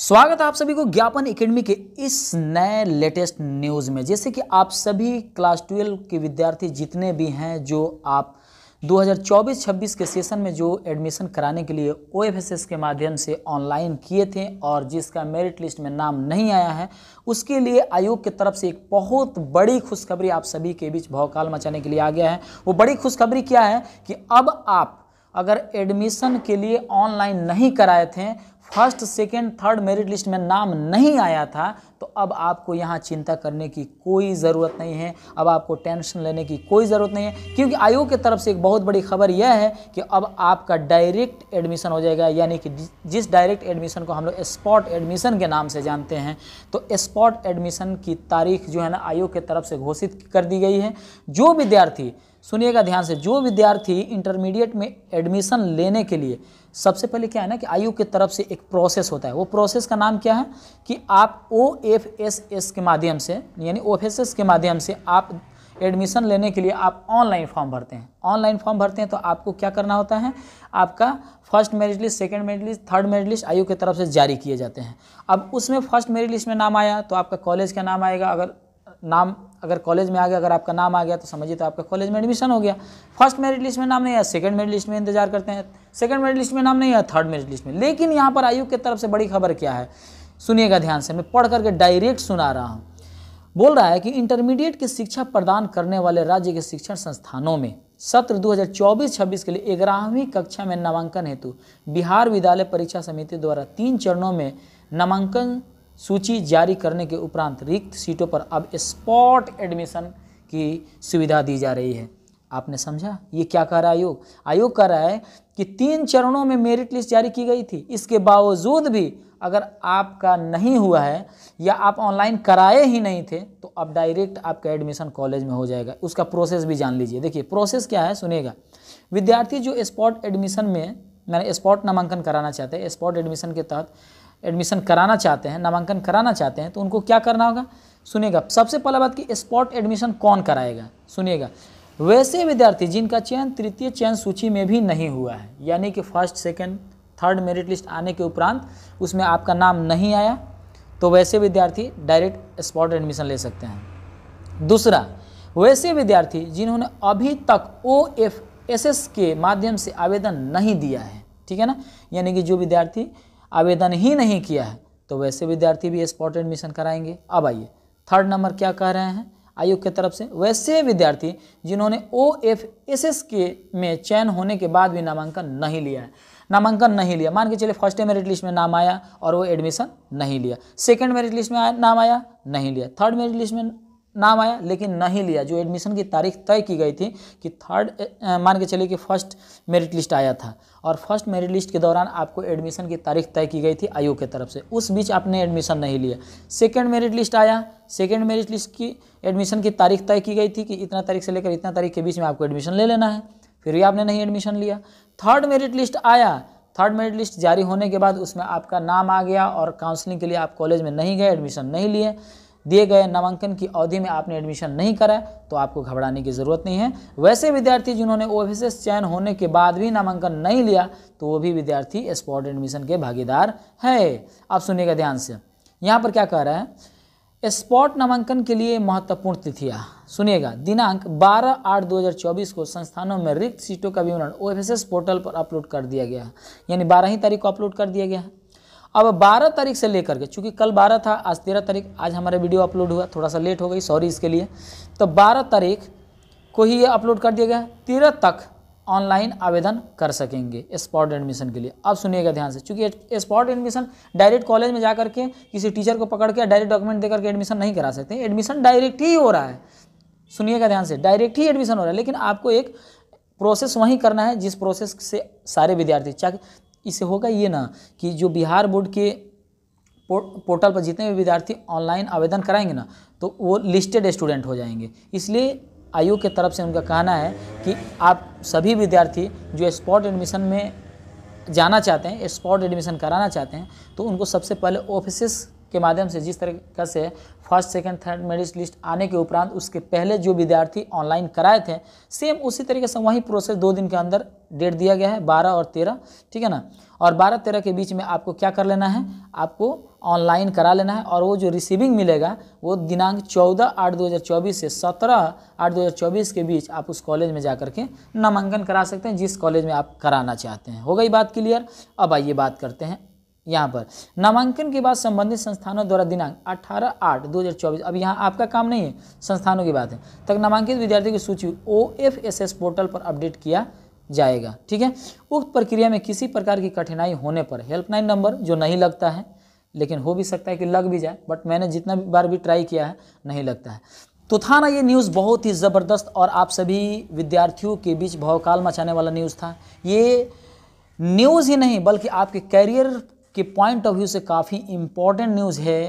स्वागत है आप सभी को ज्ञापन एकेडमी के इस नए लेटेस्ट न्यूज़ में जैसे कि आप सभी क्लास ट्वेल्व के विद्यार्थी जितने भी हैं जो आप 2024-26 के सेशन में जो एडमिशन कराने के लिए ओ के माध्यम से ऑनलाइन किए थे और जिसका मेरिट लिस्ट में नाम नहीं आया है उसके लिए आयोग की तरफ से एक बहुत बड़ी खुशखबरी आप सभी के बीच भौकाल मचाने के लिए आ गया है वो बड़ी खुशखबरी क्या है कि अब आप अगर एडमिशन के लिए ऑनलाइन नहीं कराए थे first second third merit list में नाम नहीं आया था तो अब आपको यहाँ चिंता करने की कोई ज़रूरत नहीं है अब आपको टेंशन लेने की कोई ज़रूरत नहीं है क्योंकि आयोग की तरफ से एक बहुत बड़ी खबर यह है कि अब आपका डायरेक्ट एडमिशन हो जाएगा यानी कि जिस डायरेक्ट एडमिशन को हम लोग स्पॉट एडमिशन के नाम से जानते हैं तो स्पॉट एडमिशन की तारीख जो है ना आयोग की तरफ से घोषित कर दी गई है जो विद्यार्थी सुनिएगा ध्यान से जो विद्यार्थी इंटरमीडिएट में एडमिशन लेने के लिए सबसे पहले क्या है ना कि आयु की तरफ से एक प्रोसेस होता है वो प्रोसेस का नाम क्या है कि आप ओ एफ एस एस के माध्यम से यानी ओ एस एस के माध्यम से आप एडमिशन लेने के लिए आप ऑनलाइन फॉर्म भरते हैं ऑनलाइन फॉर्म भरते हैं तो आपको क्या करना होता है आपका first merit list second merit list third merit list आयोग की तरफ से जारी किए जाते हैं अब उसमें फर्स्ट मेरिट लिस्ट में नाम आया तो आपका कॉलेज का नाम आएगा अगर नाम अगर कॉलेज में आ गया अगर आपका नाम आ गया तो समझिए तो आपका कॉलेज में एडमिशन हो गया फर्स्ट मेरिट लिस्ट में नाम नहीं आया सेकंड मेरिट लिस्ट में इंतजार करते हैं सेकंड मेरिट लिस्ट में नाम नहीं आया थर्ड मेरिट लिस्ट में लेकिन यहाँ पर आयोग की तरफ से बड़ी खबर क्या है सुनिएगा ध्यान से मैं पढ़ करके डायरेक्ट सुना रहा हूँ बोल रहा है कि इंटरमीडिएट की शिक्षा प्रदान करने वाले राज्य के शिक्षण संस्थानों में सत्र 2024-26 के लिए ग्यारहवीं कक्षा में नामांकन हेतु बिहार विद्यालय परीक्षा समिति द्वारा तीन चरणों में नामांकन सूची जारी करने के उपरांत रिक्त सीटों पर अब स्पॉट एडमिशन की सुविधा दी जा रही है आपने समझा ये क्या कह रहा है आयोग आयोग कह रहा है कि तीन चरणों में मेरिट लिस्ट जारी की गई थी इसके बावजूद भी अगर आपका नहीं हुआ है या आप ऑनलाइन कराए ही नहीं थे तो अब डायरेक्ट आपका एडमिशन कॉलेज में हो जाएगा उसका प्रोसेस भी जान लीजिए देखिए प्रोसेस क्या है सुनेगा विद्यार्थी जो स्पॉट एडमिशन में मैंने स्पॉट नामांकन कराना चाहते हैं स्पॉट एडमिशन के तहत एडमिशन कराना चाहते हैं नामांकन कराना चाहते हैं तो उनको क्या करना होगा सुनिएगा सबसे पहला बात कि स्पॉट एडमिशन कौन कराएगा सुनिएगा वैसे विद्यार्थी जिनका चयन तृतीय चयन सूची में भी नहीं हुआ है यानी कि first second third merit list आने के उपरांत उसमें आपका नाम नहीं आया तो वैसे विद्यार्थी डायरेक्ट स्पॉट एडमिशन ले सकते हैं दूसरा वैसे विद्यार्थी जिन्होंने अभी तक ओ एफ एस एस के माध्यम से आवेदन नहीं दिया है ठीक है ना यानी कि जो विद्यार्थी आवेदन ही नहीं किया है तो वैसे विद्यार्थी भी स्पॉट एडमिशन कराएंगे अब आइए थर्ड नंबर क्या कह रहे हैं आयोग की तरफ से वैसे विद्यार्थी जिन्होंने ओ एफ एस एस के में चयन होने के बाद भी नामांकन नहीं लिया है नामांकन नहीं लिया मान के चलिए फर्स्ट मेरिट लिस्ट में नाम आया और वो एडमिशन नहीं लिया सेकेंड मेरिट लिस्ट में नाम आया नहीं लिया थर्ड मेरिट लिस्ट में नाम आया लेकिन नहीं लिया जो एडमिशन की तारीख तय की गई थी कि थर्ड मान के चलिए कि फर्स्ट मेरिट लिस्ट आया था और फर्स्ट मेरिट लिस्ट के दौरान आपको एडमिशन की तारीख तय की गई थी आयोग की तरफ से उस बीच आपने एडमिशन नहीं लिया सेकेंड मेरिट लिस्ट आया सेकेंड मेरिट लिस्ट की एडमिशन की तारीख तय की गई थी कि इतना तारीख से लेकर इतना तारीख के बीच में आपको एडमिशन ले लेना है फिर भी आपने नहीं एडमिशन लिया थर्ड मेरिट लिस्ट आया थर्ड मेरिट लिस्ट जारी होने के बाद उसमें आपका नाम आ गया और काउंसलिंग के लिए आप कॉलेज में नहीं गए एडमिशन नहीं लिए दिए गए नामांकन की अवधि में आपने एडमिशन नहीं कराया तो आपको घबराने की ज़रूरत नहीं है वैसे विद्यार्थी जिन्होंने ओ चयन होने के बाद भी नामांकन नहीं लिया तो वो भी विद्यार्थी स्पॉट एडमिशन के भागीदार है आप सुनिएगा ध्यान से यहाँ पर क्या कह रहे हैं स्पॉट नामांकन के लिए महत्वपूर्ण तिथियाँ सुनिएगा दिनांक 12 आठ 2024 को संस्थानों में रिक्त सीटों का विवरण ओ पोर्टल पर अपलोड कर दिया गया है यानी बारह ही तारीख को अपलोड कर दिया गया है अब बारह तारीख से लेकर के चूंकि कल बारह था आज तेरह तारीख आज हमारा वीडियो अपलोड हुआ थोड़ा सा लेट हो गई सॉरी इसके लिए तो बारह तारीख को ही ये अपलोड कर दिया गया तेरह तक ऑनलाइन आवेदन कर सकेंगे स्पॉट एडमिशन के लिए अब सुनिएगा ध्यान से क्योंकि स्पॉट एडमिशन डायरेक्ट कॉलेज में जा करके किसी टीचर को पकड़ के डायरेक्ट डॉक्यूमेंट देकर के एडमिशन नहीं करा सकते एडमिशन डायरेक्ट ही हो रहा है सुनिएगा ध्यान से डायरेक्ट ही एडमिशन हो रहा है लेकिन आपको एक प्रोसेस वहीं करना है जिस प्रोसेस से सारे विद्यार्थी चाहे इससे होगा ये ना कि जो बिहार बोर्ड के पोर्टल पर जितने भी विद्यार्थी ऑनलाइन आवेदन कराएंगे ना तो वो लिस्टेड स्टूडेंट हो जाएंगे इसलिए आयोग के तरफ से उनका कहना है कि आप सभी विद्यार्थी जो स्पॉट एडमिशन में जाना चाहते हैं स्पॉट एडमिशन कराना चाहते हैं तो उनको सबसे पहले ऑफिसिस के माध्यम से जिस तरह से first second third merit list आने के उपरांत उसके पहले जो विद्यार्थी ऑनलाइन कराए थे सेम उसी तरीके से वही प्रोसेस दो दिन के अंदर डेट दिया गया है बारह और तेरह ठीक है ना और बारह तेरह के बीच में आपको क्या कर लेना है आपको ऑनलाइन करा लेना है और वो जो रिसीविंग मिलेगा वो दिनांक चौदह आठ दो हज़ार चौबीस से सत्रह आठ दो हज़ार चौबीस के बीच आप उस कॉलेज में जा कर के नामांकन करा सकते हैं जिस कॉलेज में आप कराना चाहते हैं हो गई बात क्लियर अब आइए बात करते हैं यहाँ पर नामांकन के बाद संबंधित संस्थानों द्वारा दिनांक 18 आठ 2024 अब यहाँ आपका काम नहीं है संस्थानों की बात है तक नामांकित विद्यार्थियों की सूची O F S S portal पर अपडेट किया जाएगा ठीक है उक्त प्रक्रिया में किसी प्रकार की कठिनाई होने पर हेल्पलाइन नंबर जो नहीं लगता है लेकिन हो भी सकता है कि लग भी जाए बट मैंने जितना बार भी ट्राई किया है नहीं लगता है तो था ना ये न्यूज़ बहुत ही ज़बरदस्त और आप सभी विद्यार्थियों के बीच भौकाल मचाने वाला न्यूज़ था ये न्यूज़ ही नहीं बल्कि आपके कैरियर के पॉइंट ऑफ व्यू से काफ़ी इम्पॉर्टेंट न्यूज़ है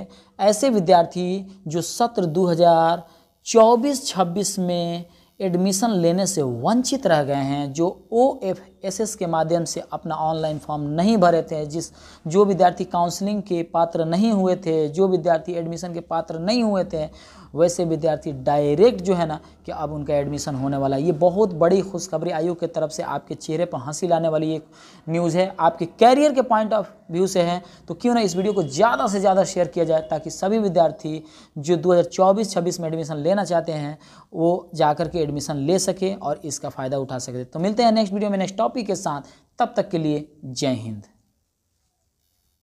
ऐसे विद्यार्थी जो सत्र 2024-26 में एडमिशन लेने से वंचित रह गए हैं जो ओ एफ एस एस के माध्यम से अपना ऑनलाइन फॉर्म नहीं भरे थे जिस जो विद्यार्थी काउंसलिंग के पात्र नहीं हुए थे जो विद्यार्थी एडमिशन के पात्र नहीं हुए थे वैसे विद्यार्थी डायरेक्ट जो है ना कि अब उनका एडमिशन होने वाला है ये बहुत बड़ी खुशखबरी आयोग की तरफ से आपके चेहरे पर हंसी लाने वाली एक न्यूज़ है आपके कैरियर के पॉइंट ऑफ व्यू से है तो क्यों ना इस वीडियो को ज़्यादा से ज़्यादा शेयर किया जाए ताकि सभी विद्यार्थी जो दो हज़ार में एडमिशन लेना चाहते हैं वो जा के एडमिशन ले सके और इसका फ़ायदा उठा सके तो मिलते हैं नेक्स्ट वीडियो में नेक्स्ट टॉपिक के साथ तब तक के लिए जय हिंद